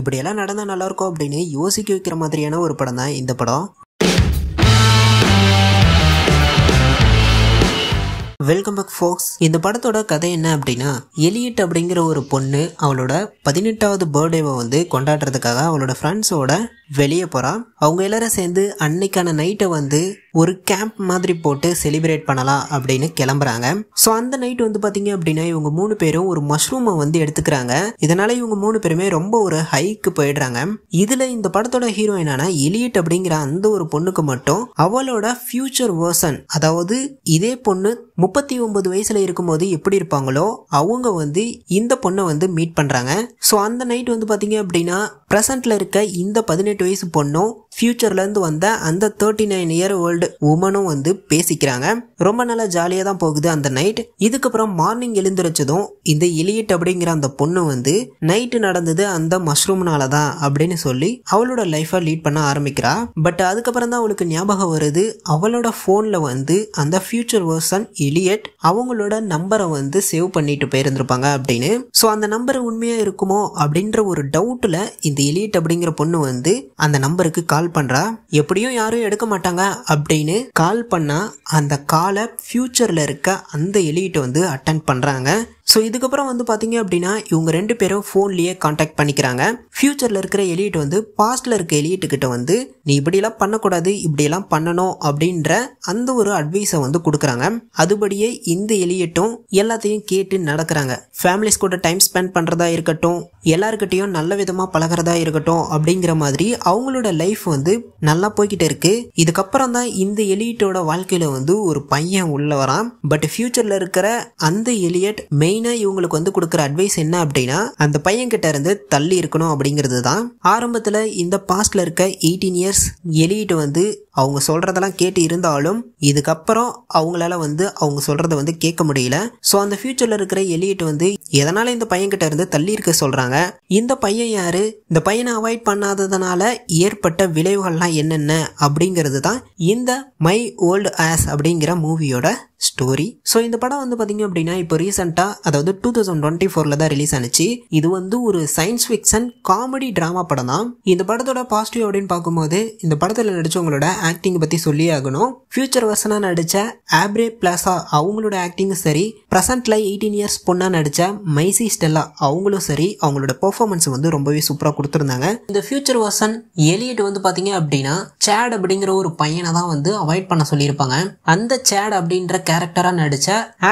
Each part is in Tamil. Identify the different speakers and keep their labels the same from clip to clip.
Speaker 1: இப்படியெல்லாம் நடந்தால் நல்லாயிருக்கும் அப்படின்னு யோசிக்க வைக்கிற மாதிரியான ஒரு படம் தான் இந்த படம் வெல்கம் பேக் ஃபோக்ஸ் இந்த படத்தோட கதை என்ன அப்படின்னா எலியட் அப்படிங்கிற ஒரு பொண்ணு அவளோட பதினெட்டாவது பர்த்டேவை வந்து கொண்டாடுறதுக்காக அவளோட ஃப்ரெண்ட்ஸோட வெளியே போகிறான் அவங்க எல்லாரும் சேர்ந்து அன்னைக்கான நைட்டை வந்து ஒரு கேம்ப் மாதிரி போட்டு செலிப்ரேட் பண்ணலாம் அப்படின்னு கிளம்புறாங்க ஸோ அந்த நைட் வந்து பார்த்தீங்க அப்படின்னா இவங்க மூணு பேரும் ஒரு மஷ்ரூமை வந்து எடுத்துக்கிறாங்க இதனால இவங்க மூணு பேருமே ரொம்ப ஒரு ஹைக்கு போயிடுறாங்க இதில் இந்த படத்தோட ஹீரோயினான எலியட் அப்படிங்கிற அந்த ஒரு பொண்ணுக்கு மட்டும் அவளோட ஃபியூச்சர் வேர்சன் அதாவது இதே பொண்ணு முப்பத்தி ஒன்பது வயசுல இருக்கும்போது எப்படி இருப்பாங்களோ அவங்க வந்து இந்த பொண்ணை வந்து மீட் பண்ணுறாங்க ஸோ அந்த நைட் வந்து பார்த்தீங்க அப்படின்னா ப்ரெசண்ட்டில் இருக்க இந்த பதினெட்டு வயசு பொண்ணும் ஃபியூச்சர்லேருந்து வந்த அந்த தேர்ட்டி நைன் இயர் ஓல்டு உமனும் வந்து பேசிக்கிறாங்க ரொம்ப நல்லா ஜாலியாக தான் போகுது அந்த நைட் இதுக்கப்புறம் மார்னிங் எழுந்திரிச்சதும் இந்த இலியட் அப்படிங்கிற அந்த பொண்ணு வந்து நைட்டு நடந்தது அந்த மஷ்ரூம்னால தான் அப்படின்னு சொல்லி அவளோட லைஃப்பை லீட் பண்ண ஆரம்பிக்கிறா பட் அதுக்கப்புறம் தான் அவளுக்கு ஞாபகம் வருது அவளோட ஃபோனில் வந்து அந்த ஃபியூச்சர் வேர்சன் இலியட் அவங்களோட நம்பரை வந்து சேவ் பண்ணிட்டு போயிருந்திருப்பாங்க அப்படின்னு ஸோ அந்த நம்பர் உண்மையாக இருக்குமோ அப்படின்ற ஒரு டவுட்டில் இந்த இலியட் அப்படிங்கிற பொண்ணு வந்து அந்த நம்பருக்கு கால் கால் பண்ணுறா எப்படியும் யாரும் எடுக்க மாட்டாங்க அப்படின்னு கால் பண்ணால் அந்த காலை ஃப்யூச்சரில் இருக்க அந்த எலிகிட்ட வந்து அட்டன் பண்ணுறாங்க ஸோ இதுக்கப்புறம் வந்து பார்த்தீங்க அப்படின்னா இவங்க ரெண்டு பேரும் ஃபோன்லேயே காண்டாக்ட் பண்ணிக்கிறாங்க ஃபியூச்சரில் இருக்கிற எலிட் வந்து பாஸ்டில் இருக்க எலிட்டுக்கிட்ட வந்து நீ இப்படியெல்லாம் பண்ணக்கூடாது இப்படியெல்லாம் பண்ணணும் அப்படின்ற அந்த ஒரு அட்வைஸை வந்து கொடுக்குறாங்க அதுபடியே இந்த எலியட்டும் எல்லாத்தையும் கேட்டு நடக்கிறாங்க ஃபேமிலிஸ் கூட டைம் ஸ்பெண்ட் பண்ணுறதா இருக்கட்டும் எல்லாருக்கிட்டையும் நல்ல விதமாக பழகிறதா இருக்கட்டும் அப்படிங்கிற மாதிரி அவங்களோட லைஃப் வந்து நல்லா போய்கிட்டு இருக்கு இதுக்கப்புறம் தான் இந்த எலியட்டோட வாழ்க்கையில் வந்து ஒரு பையன் உள்ள வரான் பட் ஃபியூச்சரில் இருக்கிற அந்த எலியட் மெயின் மெயினாக இவங்களுக்கு வந்து கொடுக்குற அட்வைஸ் என்ன அப்படின்னா அந்த பையன்கிட்ட இருந்து தள்ளி இருக்கணும் அப்படிங்கிறது தான் ஆரம்பத்தில் இந்த பாஸ்டில் இருக்க எயிட்டீன் இயர்ஸ் எலியிட்டு வந்து அவங்க சொல்கிறதெல்லாம் கேட்டு இருந்தாலும் இதுக்கப்புறம் அவங்களால வந்து அவங்க சொல்கிறத வந்து கேட்க முடியல ஸோ அந்த ஃபியூச்சரில் இருக்கிற எலியட் வந்து எதனால் இந்த பையன்கிட்ட இருந்து தள்ளி இருக்க சொல்கிறாங்க இந்த பையன் யார் இந்த பையனை அவாய்ட் பண்ணாததுனால ஏற்பட்ட விளைவுகள்லாம் என்னென்ன அப்படிங்கிறது தான் இந்த மை ஓல்டு ஆஸ் அப்படிங்கிற மூவியோட ஸ்டோரி ஸோ இந்த படம் வந்து பார்த்தீங்க அப்படின்னா இப்போ ரீசெண்டாக அதாவது டூ தௌசண்ட் டுவெண்ட்டி ஃபோரில் தான் ரிலீஸ் ஆனிச்சு இது வந்து ஒரு சயின்ஸ் ஃபிக்ஷன் காமெடி ட்ராமா படம் தான் இந்த படத்தோட பாசிட்டிவ் அப்படின்னு பார்க்கும்போது இந்த படத்தில் நடித்தவங்களோட ஆக்டிங் பற்றி சொல்லி ஆகணும் ஃபியூச்சர் வர்சனாக நடித்த ஆப்ரே பிளாசா அவங்களோட ஆக்டிங்கும் சரி ப்ரெசண்ட்டில் எயிட்டீன் இயர்ஸ் பொண்ணாக நடித்த மைசி ஸ்டெல்லா அவங்களும் சரி அவங்களோட பெர்ஃபார்மன்ஸ் வந்து ரொம்பவே சூப்பராக கொடுத்துருந்தாங்க இந்த ஃபியூச்சர் வர்சன் எலியட் வந்து பார்த்தீங்க அப்படின்னா சேட் அப்படிங்கிற ஒரு பையனை தான் வந்து அவாய்ட் பண்ண சொல்லியிருப்பாங்க அந்த சேட் அப்படின்ற கேரக்டராக நடித்த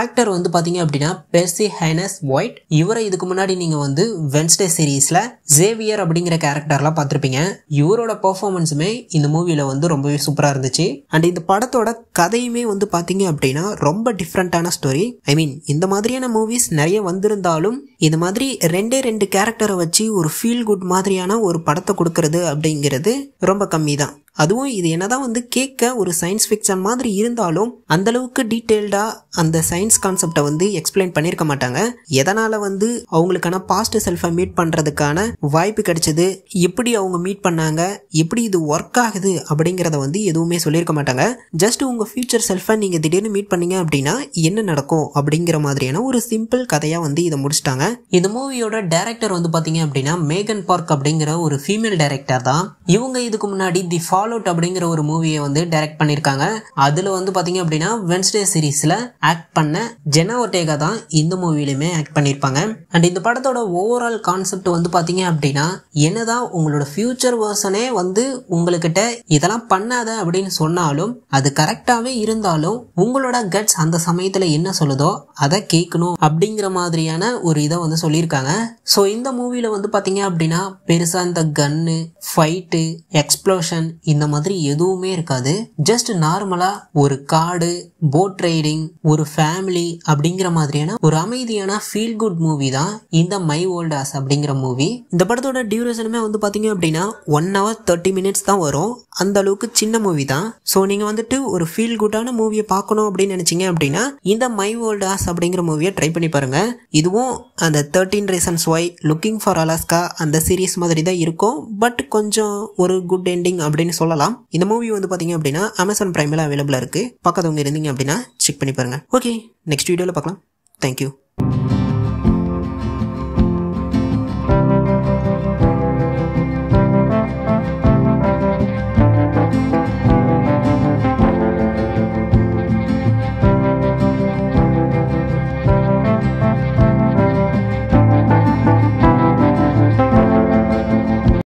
Speaker 1: ஆக்டர் வந்து பார்த்தீங்க அப்படின்னா பெர்சி ஹைனஸ் ஒயிட் இவரை இதுக்கு முன்னாடி நீங்கள் வந்து வென்ஸ்டே சீரீஸில் ஜேவியர் அப்படிங்கிற கேரக்டர்லாம் பார்த்துருப்பீங்க இவரோட பெர்ஃபார்மன்ஸுமே இந்த மூவியில் வந்து ரொம்பவே ரொம்பவே சூப்பராக இருந்துச்சு அண்ட் இந்த படத்தோட கதையுமே வந்து பார்த்தீங்க அப்படின்னா ரொம்ப டிஃப்ரெண்ட்டான ஸ்டோரி ஐ மீன் இந்த மாதிரியான மூவிஸ் நிறைய வந்திருந்தாலும் இது மாதிரி ரெண்டே ரெண்டு கேரக்டரை வச்சு ஒரு ஃபீல் குட் மாதிரியான ஒரு படத்தை கொடுக்கறது அப்படிங்கிறது ரொம்ப கம்மி தான் அதுவும் இது என்னதான் வந்து கேட்க ஒரு சயின்ஸ் ஃபிக்ஷன் மாதிரி இருந்தாலும் அந்த அளவுக்கு டீட்டெயில்டாக அந்த சயின்ஸ் கான்செப்டை வந்து எக்ஸ்பிளைன் பண்ணியிருக்க மாட்டாங்க எதனால் வந்து அவங்களுக்கான பாஸ்ட் செல்ஃபை மீட் பண்ணுறதுக்கான வாய்ப்பு கிடைச்சது எப்படி அவங்க மீட் பண்ணாங்க எப்படி இது ஒர்க் ஆகுது அப்படிங்கிறத வந்து எதுவுமே சொல்லியிருக்க மாட்டாங்க ஜஸ்ட் உங்கள் ஃபியூச்சர் செல்ஃபை நீங்கள் திடீர்னு மீட் பண்ணீங்க அப்படின்னா என்ன நடக்கும் அப்படிங்கிற மாதிரியான ஒரு சிம்பிள் கதையாக வந்து இதை முடிச்சிட்டாங்க இந்த மூவியோட டேரக்டர் வந்து பார்த்தீங்க அப்படின்னா மேகன் பார்க் அப்படிங்கிற ஒரு ஃபீமேல் டேரக்டர் தான் இவங்க இதுக்கு முன்னாடி தி ஃபாலோ அவுட் அப்படிங்கிற ஒரு மூவியை வந்து டைரக்ட் பண்ணியிருக்காங்க அதில் வந்து பார்த்தீங்க அப்படின்னா வென்ஸ்டே சீரீஸில் ஆக்ட் பண்ண ஜெனா ஒட்டேகா தான் இந்த மூவிலையுமே ஆக்ட் பண்ணியிருப்பாங்க அண்ட் இந்த படத்தோட ஓவரால் கான்செப்ட் வந்து பார்த்தீங்க அப்படின்னா என்னதான் உங்களோட ஃபியூச்சர் வேர்சனே வந்து உங்கள்கிட்ட இதெல்லாம் பண்ணாத அப்படின்னு சொன்னாலும் அது கரெக்டாகவே இருந்தாலும் உங்களோட கட்ஸ் அந்த சமயத்தில் என்ன சொல்லுதோ அதை கேட்கணும் அப்படிங்கிற மாதிரியான ஒரு இதை இதை வந்து சொல்லியிருக்காங்க ஸோ இந்த மூவியில் வந்து பார்த்தீங்க அப்படின்னா பெருசாக இந்த கன்னு ஃபைட்டு எக்ஸ்ப்ளோஷன் இந்த மாதிரி எதுவுமே இருக்காது ஜஸ்ட் நார்மலாக ஒரு காடு போட் ரைடிங் ஒரு ஃபேமிலி அப்படிங்கிற மாதிரியான ஒரு அமைதியான ஃபீல் குட் மூவி தான் இந்த மை ஓல்டாஸ் அப்படிங்கிற மூவி இந்த படத்தோட டியூரேஷனுமே வந்து பார்த்தீங்க அப்படின்னா ஒன் ஹவர் தேர்ட்டி மினிட்ஸ் தான் வரும் அந்த அளவுக்கு சின்ன மூவி தான் ஸோ நீங்கள் வந்துட்டு ஒரு ஃபீல் குட்டான மூவியை பார்க்கணும் அப்படின்னு நினச்சிங்க அப்படின்னா இந்த மை வேர்ல்டு ஆஸ் அப்படிங்கிற மூவியை ட்ரை பண்ணி பாருங்கள் இதுவும் அந்த thirteen reasons why looking for Alaska அந்த சீரீஸ் மாதிரி தான் இருக்கும் பட் கொஞ்சம் ஒரு குட் எண்டிங் அப்படின்னு சொல்லலாம் இந்த மூவி வந்து பார்த்தீங்க அப்படின்னா அமேசான் ப்ரைமில் அவைலபிளாக இருக்குது பக்கத்தவங்க இருந்தீங்க அப்படின்னா செக் பண்ணி பாருங்கள் ஓகே நெக்ஸ்ட் வீடியோவில் பார்க்கலாம் தேங்க்யூ